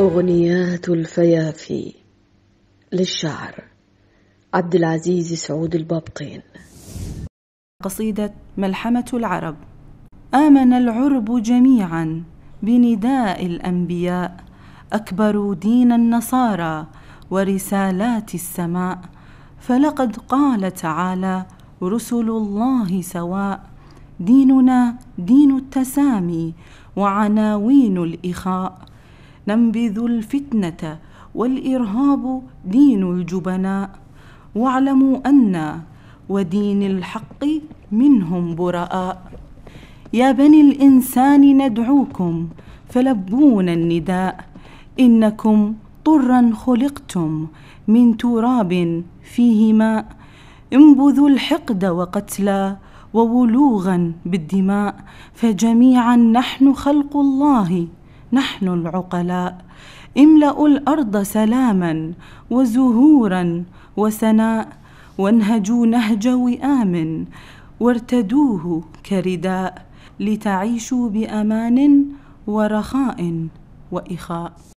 أغنيات الفيافي للشعر عبد العزيز سعود البابطين قصيدة ملحمة العرب آمن العرب جميعا بنداء الأنبياء أكبروا دين النصارى ورسالات السماء فلقد قال تعالى رسل الله سواء ديننا دين التسامي وعناوين الإخاء ننبذ الفتنه والارهاب دين الجبناء واعلموا انا ودين الحق منهم براء يا بني الانسان ندعوكم فلبونا النداء انكم طرا خلقتم من تراب فيه ماء انبذوا الحقد وقتلا وولوغا بالدماء فجميعا نحن خلق الله نحن العقلاء املأوا الأرض سلاما وزهورا وسناء وانهجوا نهج وئام وارتدوه كرداء لتعيشوا بأمان ورخاء وإخاء